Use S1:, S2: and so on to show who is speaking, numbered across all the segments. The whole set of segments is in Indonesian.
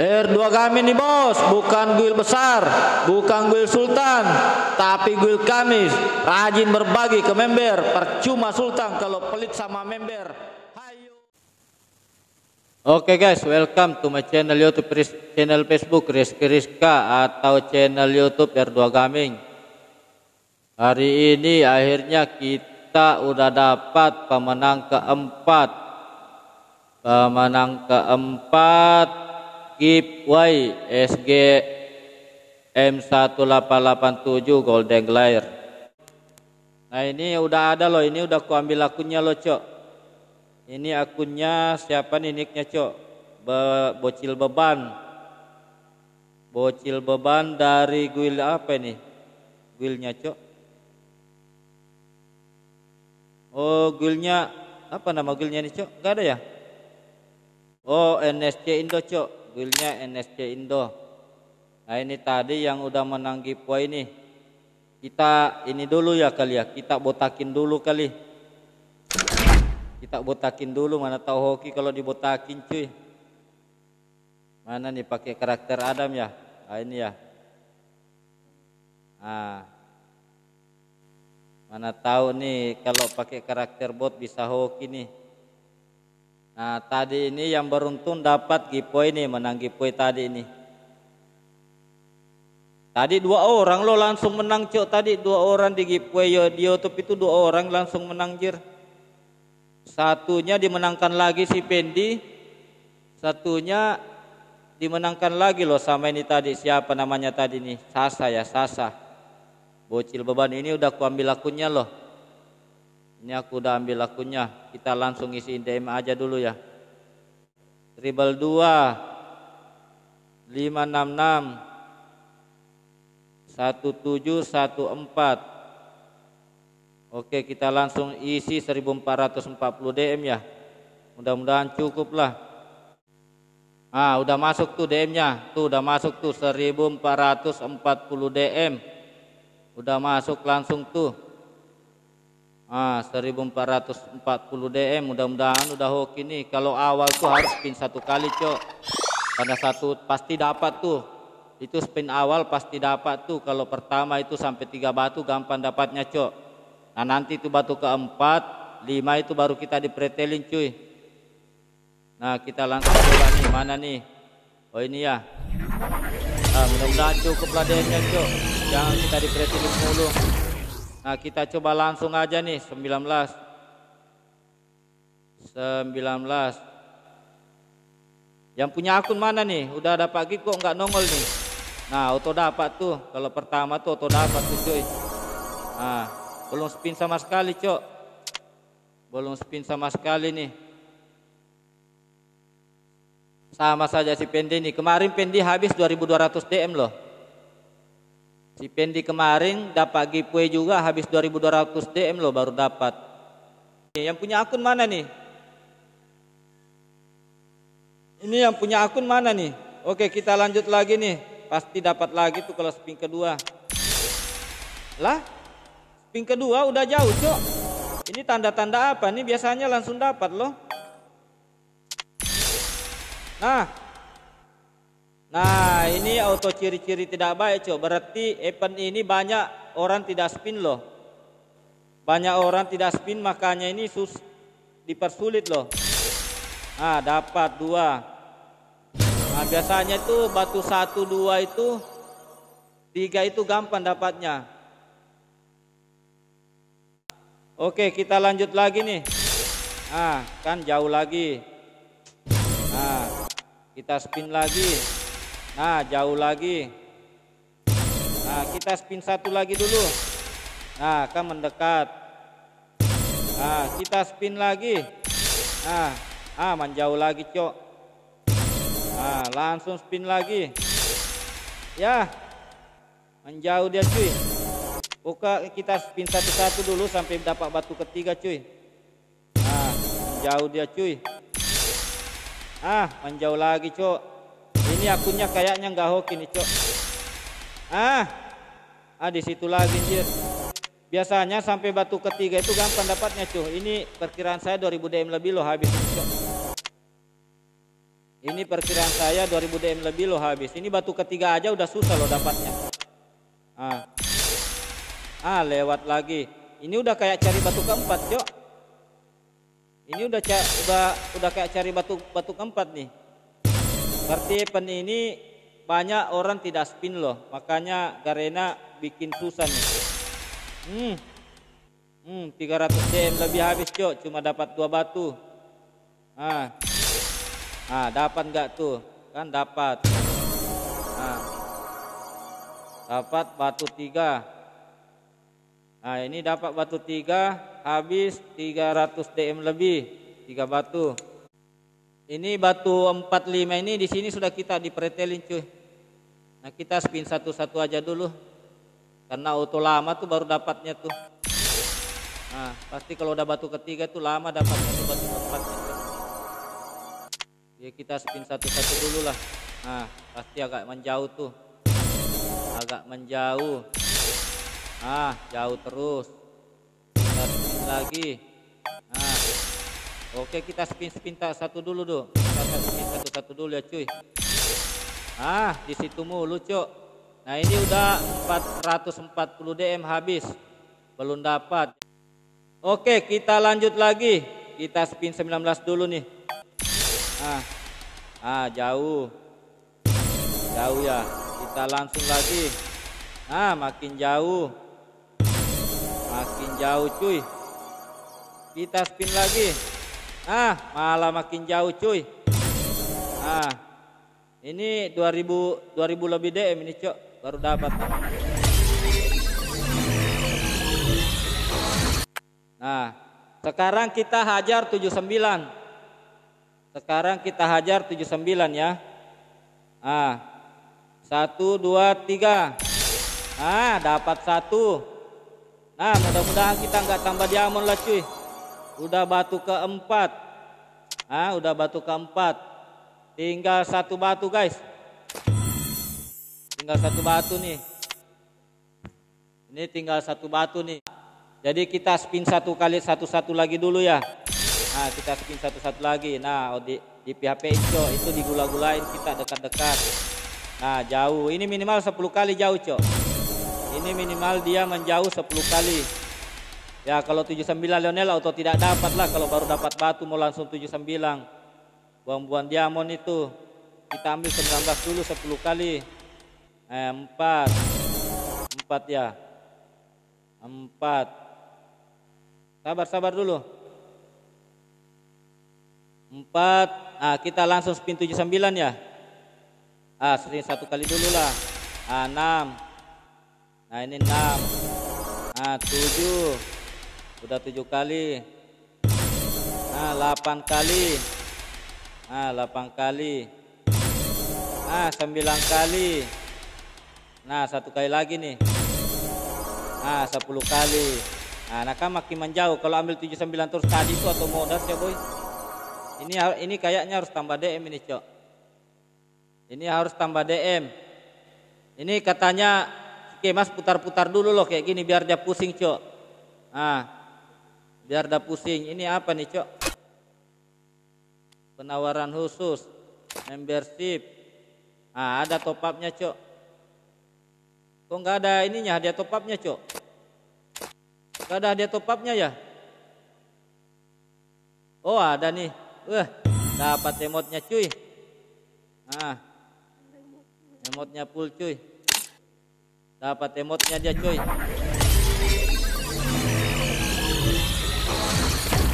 S1: R2 er, kami nih bos, bukan guil besar, bukan guil sultan, tapi guil kami. Rajin berbagi ke member, percuma sultan kalau pelit sama member. Hayu. Oke guys, welcome to my channel YouTube, channel Facebook Rizky Rizka atau channel YouTube R2 er Gaming. Hari ini akhirnya kita udah dapat pemenang keempat. Pemenang keempat Y SG M1887 Golden Glare. Nah ini udah ada loh, ini udah aku ambil akunnya loh cok. Ini akunnya siapa nih nicknya cok? Be bocil beban. Bocil beban dari Guil apa ini? Guildnya cok. Oh guildnya apa nama guildnya nih cok? Gak ada ya? Oh NSC Indo cok wilnya NSC Indo nah ini tadi yang udah menang giveaway ini kita ini dulu ya kali ya kita botakin dulu kali kita botakin dulu mana tahu hoki kalau dibotakin cuy mana nih pakai karakter Adam ya nah, ini ya nah mana tahu nih kalau pakai karakter bot bisa hoki nih Nah, tadi ini yang beruntung dapat giveaway ini, menang giveaway tadi ini. Tadi dua orang lo langsung menang cok tadi dua orang di giveaway yo di YouTube itu dua orang langsung menang jir. Satunya dimenangkan lagi si Pendi, satunya dimenangkan lagi lo sama ini tadi siapa namanya tadi nih Sasa ya Sasa. Bocil beban ini udah kuambil akunnya loh. Ini aku udah ambil akunnya. Kita langsung isi DM aja dulu ya. Tribal 2 566 1714 Oke kita langsung isi 1440 DM ya Mudah-mudahan cukup lah Ah udah masuk tuh DM nya Tuh udah masuk tuh 1440 DM Udah masuk langsung tuh Ah, 1440 DM mudah-mudahan udah hoki nih. Kalau awal tuh harus spin satu kali, Cok. Pada satu pasti dapat tuh. Itu spin awal pasti dapat tuh. Kalau pertama itu sampai tiga batu gampang dapatnya, Cok. Nah, nanti itu batu keempat, lima itu baru kita dipretelin, cuy. Nah, kita langsung coba nih mana nih. Oh, ini ya. Ah, mudah-mudahan cukup lah DM-nya, Cok. Jangan kita dipretelin mulu. Nah kita coba langsung aja nih 19 19 Yang punya akun mana nih? Udah ada pagi kok nggak nongol nih Nah auto dapat tuh Kalau pertama tuh auto dapat tuh coy Nah belum spin sama sekali cok Belum spin sama sekali nih Sama saja si Pendi nih Kemarin Pendi habis 2200 DM loh Si Pendi kemarin dapat giveaway juga habis 2200 DM lo baru dapat. Yang punya akun mana nih? Ini yang punya akun mana nih? Oke kita lanjut lagi nih. Pasti dapat lagi tuh kalau spin kedua. Lah? Spin kedua udah jauh cok. Ini tanda-tanda apa nih? Biasanya langsung dapat loh. Nah, Nah, ini auto ciri-ciri tidak baik, Cok. Berarti event ini banyak orang tidak spin loh. Banyak orang tidak spin makanya ini sus dipersulit loh. Nah, dapat dua. Nah, biasanya itu batu satu dua itu tiga itu gampang dapatnya. Oke, kita lanjut lagi nih. Nah, kan jauh lagi. Nah, kita spin lagi. Nah, jauh lagi. Nah, kita spin satu lagi dulu. Nah, akan mendekat. Nah, kita spin lagi. Nah, ah menjauh lagi, Cok. Nah, langsung spin lagi. Ya. Menjauh dia, cuy. Oke, kita spin satu-satu dulu sampai dapat batu ketiga, cuy. Nah, menjauh dia, cuy. Ah, menjauh lagi, Cok ini akunnya kayaknya nggak hoki nih cok ah ah di situ lagi anjir biasanya sampai batu ketiga itu gampang dapatnya cok ini perkiraan saya 2000 DM lebih loh habis cok ini perkiraan saya 2000 DM lebih loh habis ini batu ketiga aja udah susah loh dapatnya ah ah lewat lagi ini udah kayak cari batu keempat cok ini udah udah udah kayak cari batu batu keempat nih Berarti pen ini banyak orang tidak spin loh, makanya Garena bikin susah nih. Hmm. Hmm, 300 DM lebih habis, Cok. Cuma dapat dua batu. Ah. Ah, dapat nggak tuh? Kan dapat. Ah. Dapat batu tiga. Nah, ini dapat batu tiga, habis 300 DM lebih, tiga batu. Ini batu 45 ini di sini sudah kita dipretelin cuy. Nah, kita spin satu-satu aja dulu. Karena auto lama tuh baru dapatnya tuh. Nah, pasti kalau udah batu ketiga tuh lama dapatnya tuh batu keempatnya. Ya kita spin satu-satu dulu lah. Nah, pasti agak menjauh tuh. Agak menjauh. Nah, jauh terus. Kita lagi. Oke kita spin spin tak satu dulu doh Kita satu spin satu satu dulu ya cuy. Ah di situ mu lucu Nah ini udah 440 DM habis. Belum dapat. Oke kita lanjut lagi. Kita spin 19 dulu nih. Ah, ah jauh. Jauh ya. Kita langsung lagi. ah makin jauh. Makin jauh cuy. Kita spin lagi. Ah, malah makin jauh cuy. Ah. Ini 2000 2000 lebih DM ini, Cok. Baru dapat. Nah, sekarang kita hajar 79. Sekarang kita hajar 79 ya. Ah. 1 2 3. Ah, dapat satu. Nah, mudah-mudahan kita nggak tambah diamond lah cuy udah batu keempat. Ah, udah batu keempat. Tinggal satu batu, guys. Tinggal satu batu nih. Ini tinggal satu batu nih. Jadi kita spin satu kali satu-satu lagi dulu ya. Nah, kita spin satu-satu lagi. Nah, oh, di, di PHP itu itu digula-gulain kita dekat-dekat. Nah, jauh. Ini minimal 10 kali jauh, Cok. Ini minimal dia menjauh 10 kali. Ya kalau 79 Lionel auto tidak dapat lah kalau baru dapat batu mau langsung 79. Buang-buang diamond itu kita ambil 19 dulu 10 kali. Eh, 4. 4 ya. 4. Sabar-sabar dulu. 4. Ah kita langsung spin 79 ya. Ah sering satu kali dulu lah. Ah 6. Nah ini 6. Ah 7. Udah tujuh kali. Nah, delapan kali. Nah, delapan kali. Nah, sembilan kali. Nah, satu kali lagi nih. Nah, sepuluh kali. Ah, nah, kan makin menjauh. Kalau ambil tujuh sembilan terus tadi itu atau modal ya boy. Ini ini kayaknya harus tambah DM ini cok. Ini harus tambah DM. Ini katanya, oke mas putar-putar dulu loh kayak gini biar dia pusing cok. Nah, biar dah pusing ini apa nih cok penawaran khusus membership ah ada top upnya cok kok nggak ada ininya dia top upnya cok nggak ada dia top upnya ya oh ada nih wah dapat emotnya cuy ah emotnya full cuy dapat emotnya dia cuy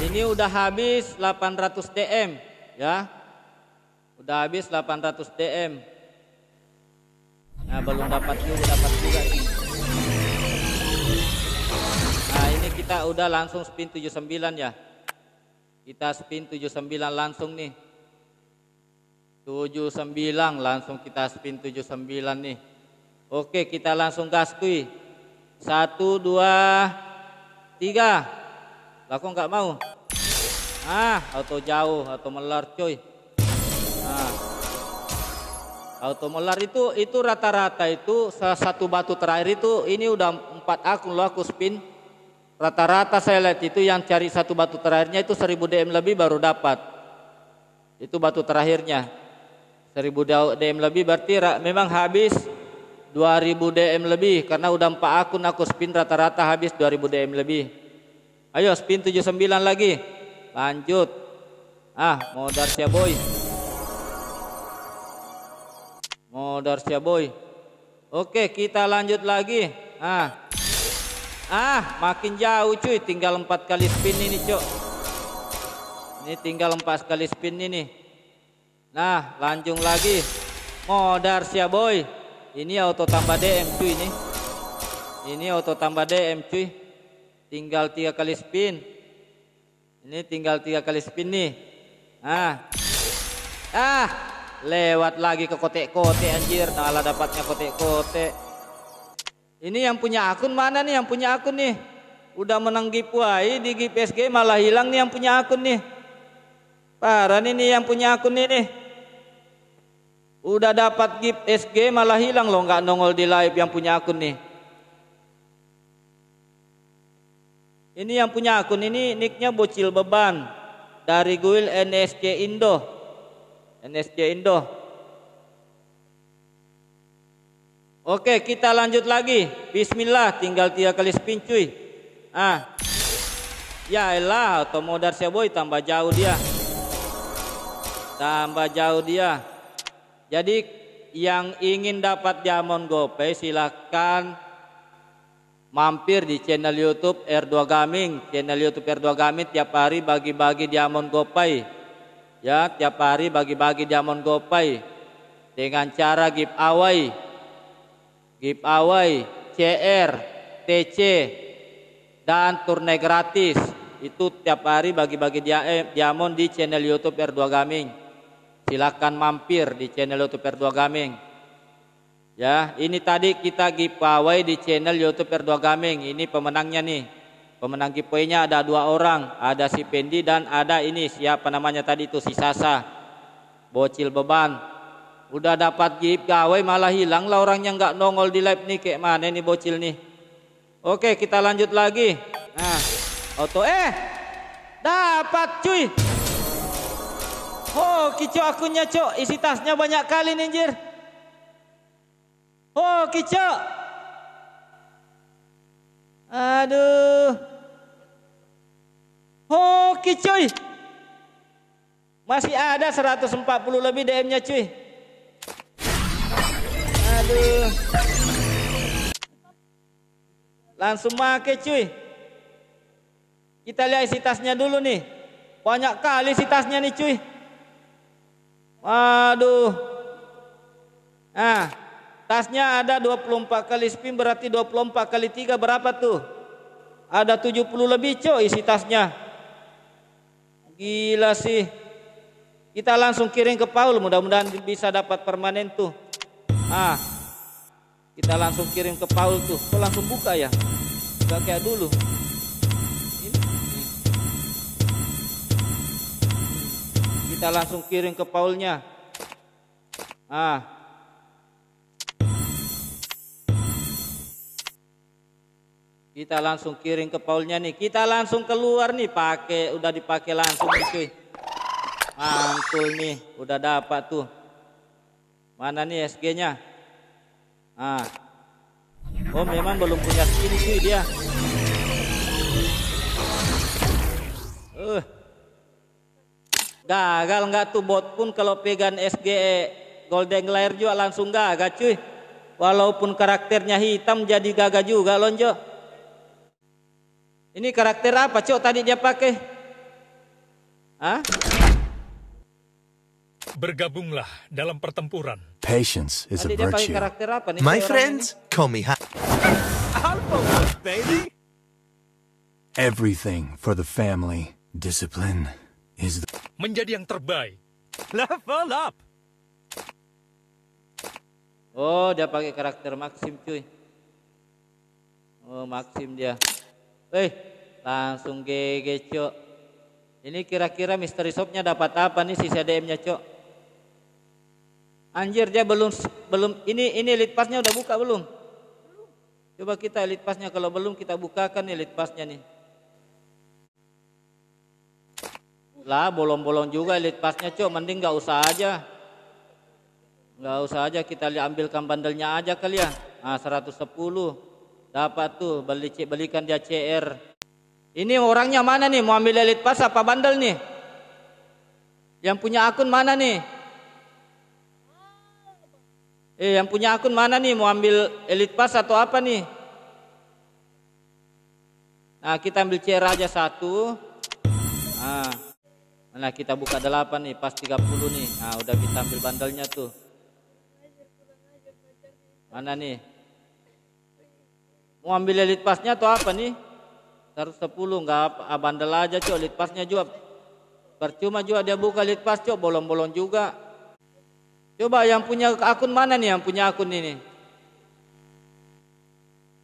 S1: Ini udah habis 800 DM ya. Udah habis 800 DM. Nah, belum dapat juga dapat juga. Nah, ini kita udah langsung spin 79 ya. Kita spin 79 langsung nih. 79 langsung kita spin 79 nih. Oke, kita langsung gas kuy. 1 2 3 lah nggak mau? Ah, auto jauh, auto melar coy. Ah, Auto melar itu itu rata-rata itu salah satu batu terakhir itu ini udah empat akun lo aku spin. Rata-rata saya lihat itu yang cari satu batu terakhirnya itu 1000 DM lebih baru dapat. Itu batu terakhirnya. 1000 DM lebih berarti memang habis 2000 DM lebih karena udah empat akun aku spin rata-rata habis 2000 DM lebih. Ayo spin 79 lagi. Lanjut. Ah, mau Darsia Boy. Mau Darsia Boy. Oke, kita lanjut lagi. Ah. Ah, makin jauh cuy, tinggal 4 kali spin ini, Cok. Ini tinggal 4 kali spin ini. Nah, lanjut lagi. Modar sia boy. Ini auto tambah DM cuy ini. Ini auto tambah DM cuy tinggal tiga kali spin. Ini tinggal tiga kali spin nih. Ah. Ah. Lewat lagi ke kotek-kotek anjir. Nala dapatnya kotek-kotek. Ini yang punya akun mana nih yang punya akun nih? Udah menang giveaway di GPSG malah hilang nih yang punya akun nih. Parah nih, yang punya akun ini nih. Udah dapat gift SG malah hilang loh nggak nongol di live yang punya akun nih. Ini yang punya akun ini nicknya bocil beban dari Guil NSC Indo. NSC Indo. Oke, kita lanjut lagi. Bismillah, tinggal tiga kali spin cuy. Ah. Ya elah, atau modar boy tambah jauh dia. Tambah jauh dia. Jadi yang ingin dapat diamond gopay silahkan mampir di channel YouTube R2 Gaming, channel YouTube R2 Gaming tiap hari bagi-bagi diamond gopay. Ya, tiap hari bagi-bagi diamond gopay dengan cara giveaway. Giveaway CR, TC dan turne gratis. Itu tiap hari bagi-bagi eh, diamond di channel YouTube R2 Gaming. Silakan mampir di channel YouTube R2 Gaming. Ya, ini tadi kita giveaway di channel YouTube Erdo Gaming. Ini pemenangnya nih. Pemenang giveaway-nya ada dua orang, ada si Pendi dan ada ini siapa namanya tadi itu si Sasa. Bocil beban. Udah dapat giveaway malah hilang lah orangnya nggak nongol di live nih kayak mana nih bocil nih. Oke, kita lanjut lagi. Nah, auto eh dapat cuy. Oh, kicau akunnya, Cok. Isi tasnya banyak kali nih, Oh kicau. Aduh. Oh kicuy. Masih ada 140 lebih DM-nya cuy. Aduh. Langsung make cuy. Kita lihat isi tasnya dulu nih. Banyak kali isi tasnya nih cuy. Waduh. ah. Tasnya ada 24 kali spin berarti 24 kali 3 berapa tuh? Ada 70 lebih coy isi tasnya. Gila sih. Kita langsung kirim ke Paul mudah-mudahan bisa dapat permanen tuh. Ah. Kita langsung kirim ke Paul tuh. Kok langsung buka ya? Gak kayak dulu. Kita langsung kirim ke Paulnya. Ah, Kita langsung kirim ke Paulnya nih. Kita langsung keluar nih pakai udah dipakai langsung cuy. Mantul nih, udah dapat tuh. Mana nih SG-nya? Ah. Oh, memang belum punya skin cuy dia. Uh. Gagal nggak tuh bot pun kalau pegang SG eh, Golden Glare juga langsung gagal cuy. Walaupun karakternya hitam jadi gagal juga lonjo. Ini karakter apa cok tadi dia pakai? Hah? Bergabunglah dalam pertempuran. Patience is tadi a virtue. karakter apa nih? My friends, ini? call me ha. baby. Everything for the family. Discipline is the... Menjadi yang terbaik. Level up. Oh, dia pakai karakter Maxim cuy. Oh, Maxim dia. Hey, langsung GG cok ini kira-kira misteri shopnya dapat apa nih sisa DM-nya cok anjir dia belum belum ini ini lead passnya udah buka belum coba kita lead passnya kalau belum kita bukakan nih lead passnya nih lah bolong-bolong juga lead passnya cok mending nggak usah aja nggak usah aja kita ambilkan bandelnya aja kali ya nah 110 dapat tuh beli belikan dia CR ini orangnya mana nih? Mau ambil elit pas apa bandel nih? Yang punya akun mana nih? Eh, yang punya akun mana nih? Mau ambil elit pas atau apa nih? Nah, kita ambil CR aja satu. Nah, nah kita buka delapan nih, pas 30 nih. Nah, udah kita ambil bandelnya tuh. Mana nih? Mau ambil elit pasnya atau apa nih? 110 nggak ah, bandel aja cok litpasnya pasnya juga percuma juga dia buka litpas pas cok bolong-bolong juga coba yang punya akun mana nih yang punya akun ini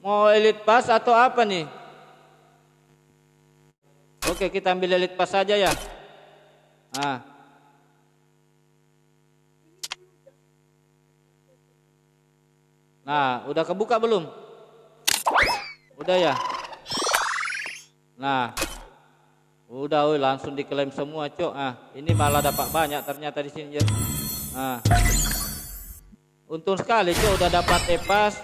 S1: mau elite pas atau apa nih oke kita ambil elite pas saja ya nah Nah, udah kebuka belum? Udah ya? Nah, udah woy, langsung diklaim semua, Cok. Ah, ini malah dapat banyak ternyata di sini. Nah. Untung sekali, Cok, udah dapat epas.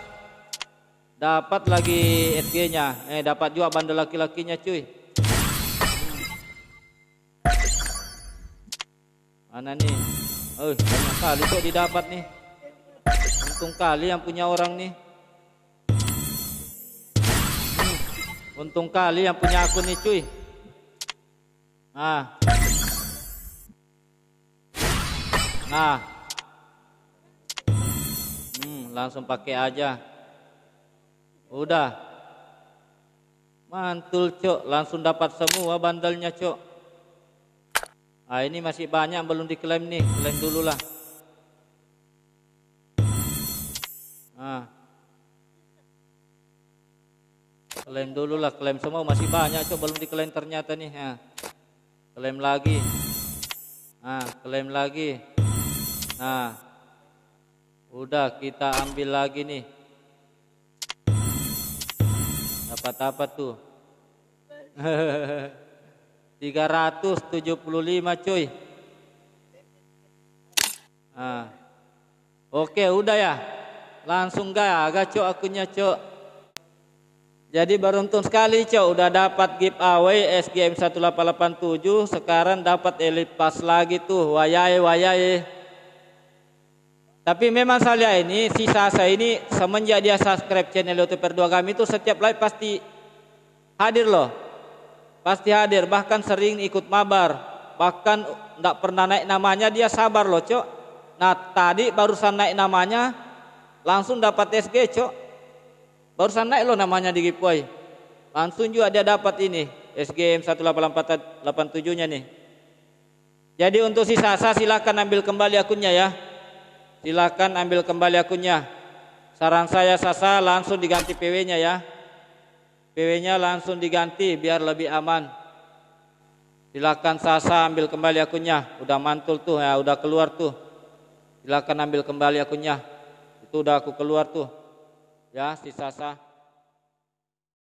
S1: Dapat lagi SG-nya. Eh, dapat juga bandel laki-lakinya, cuy. Mana nih? Oh, banyak kali kok didapat nih. Untung kali yang punya orang nih. Untung kali yang punya akun nih cuy. Nah. Nah. Hmm, langsung pakai aja. Udah. Mantul, Cok. Langsung dapat semua bandelnya, Cok. Ah, ini masih banyak belum diklaim nih. Klaim dululah. Ah. Klaim dulu lah, klaim semua masih banyak Coba belum diklaim ternyata nih. ya. klaim lagi. Nah, klaim lagi. Nah, udah kita ambil lagi nih. Dapat apa tuh? 375 cuy. Nah. Oke, udah ya. Langsung gak, ya? agak cok akunya cok. Jadi beruntung sekali Cok udah dapat giveaway SGM 1887 sekarang dapat elit pas lagi tuh wayai wayai. Tapi memang saya ini sisa saya ini semenjak dia subscribe channel YouTube Perdua kami itu setiap live pasti hadir loh. Pasti hadir bahkan sering ikut mabar. Bahkan tidak pernah naik namanya dia sabar loh Cok. Nah tadi barusan naik namanya langsung dapat SG Cok. Barusan naik loh namanya di giveaway. Langsung juga dia dapat ini SGM 18487-nya nih. Jadi untuk si Sasa silahkan ambil kembali akunnya ya. Silahkan ambil kembali akunnya. Saran saya Sasa langsung diganti PW-nya ya. PW-nya langsung diganti biar lebih aman. Silahkan Sasa ambil kembali akunnya. Udah mantul tuh ya, udah keluar tuh. Silahkan ambil kembali akunnya. Itu udah aku keluar tuh ya sisa sah